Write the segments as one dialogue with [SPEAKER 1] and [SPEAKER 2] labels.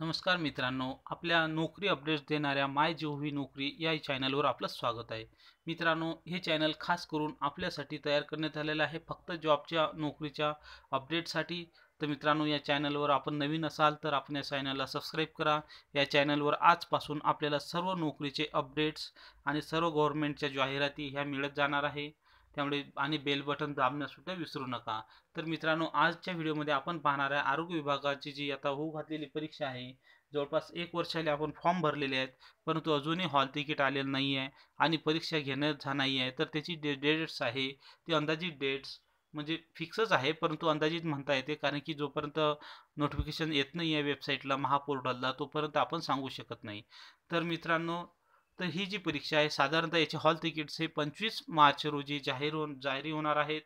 [SPEAKER 1] नमस्कार मित्रांनो अपने नौकरी अपडेट्स देणाऱ्या माय जेव्ही नौकरी या चैनल पर आप स्वागत है मित्रांनो हे चॅनल खास करूँ आपल्यासाठी तयार करण्यात आलेलं आहे फक्त जॉबच्या नोकरीच्या अपडेटसाठी तर मित्रांनो या चॅनलवर नवीन असाल तो आपण या चॅनलला सबस्क्राईब करा चैनल चॅनलवर आजपासन अपने सर्व नोकरीचे अपडेट्स आणि सर्व गव्हर्नमेंटच्या जाहिराती ह्या मिळत जाणार आहे त्यामुळे आणि बेल बटन दाबण्यासुद्धा विसरू नका तर मित्रांनो आजच्या व्हिडिओमध्ये आपण पाहणार आहे आरोग्य की जी आता हो घातलेली परीक्षा आहे जवळपास एक वर्षाले आपण फॉर्म भर ले परंतु अजूनही हॉल तिकट आलेलं नाही आहे आणि परीक्षा घेण्याचा है तो डेट्स है ती अंदाजी डेट्स मजे फिक्सच है परंतु अंदाजित मनता येते कारण कि जोपर्यंत नोटिफिकेशन ये नहीं है वेबसाइटला महापोर्टलला तोपर्यंत अपन संगू शकत नहीं तो मित्रांनो तर ही जी परीक्षा आहे साधारणतः याचे हॉल तिकीट्स हे पंचवीस मार्च रोजी जाहीर हो जाहीर होणार आहेत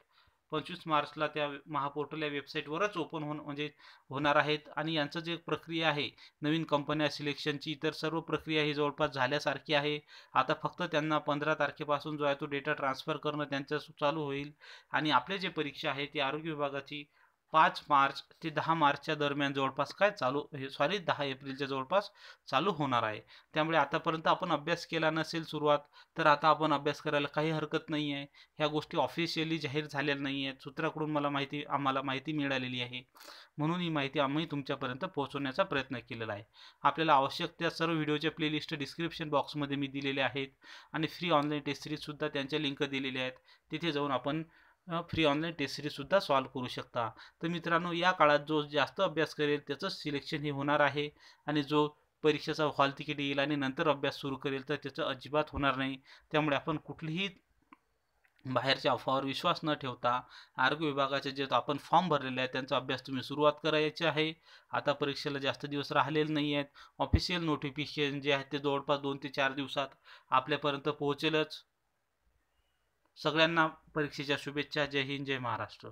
[SPEAKER 1] पंचवीस मार्चला त्या महापोर्टल या वेबसाईटवरच ओपन होण म्हणजे होणार आहेत आणि यांचं जे प्रक्रिया आहे नवीन कंपन्या सिलेक्शनची इतर सर्व प्रक्रिया ही जवळपास झाल्यासारखी आहे आता फक्त त्यांना पंधरा तारखेपासून जो आहे तो डेटा ट्रान्सफर करणं त्यांचं चालू होईल आणि आपले जे परीक्षा आहे ती आरोग्य विभागाची पांच मार्च ते दहा मार्च दरमियान जवळपास का चालू सॉरी दहा एप्रिल जवळपास चालू होणार है त्यामुळे आतापर्यंत अपन अभ्यास केला नसेल सुरुवात तर आता अपन अभ्यास का ही हरकत नहीं है हा गोष्टी ऑफिशियली जाहीर झालेल्या नाही आहेत सूत्राकडून मला माहिती आम्हाला माहिती मिळालेली आहे म्हणून ही तुम्हारे पोचने का प्रयत्न के लिए आपल्याला आवश्यक त्या सर्व व्हिडिओचे प्लेलिस्ट डिस्क्रिप्शन बॉक्समध्ये मी दिलेले आहेत आणि फ्री ऑनलाइन टेस्ट सीरीजसुद्धा लिंक दिल्ली है तिथे जाऊन आपण फ्री ऑनलाईन टेस्ट सिरीजसुद्धा सॉल्व करू शकता तर मित्रांनो या काळात जो जास्त अभ्यास करेल त्याचंच सिलेक्शन हे होणार आहे आणि जो परीक्षेचा हॉल तिकीट येईल आणि नंतर अभ्यास सुरू करेल तर त्याचं अजिबात होणार नाही त्यामुळे आपण कुठलीही बाहेरच्या अफवावर विश्वास न ठेवता आरोग्य विभागाचे जे आपण फॉर्म भरलेले आहेत त्यांचा अभ्यास तुम्ही सुरुवात करायची आहे आता परीक्षेला जास्त दिवस राहिलेले नाही आहेत ऑफिशियल नोटिफिकेशन जे आहे ते जवळपास दोन ते चार दिवसात आपल्यापर्यंत पोहोचेलच सगळ्यांना परीक्षेच्या शुभेच्छा जय हिंद जय महाराष्ट्र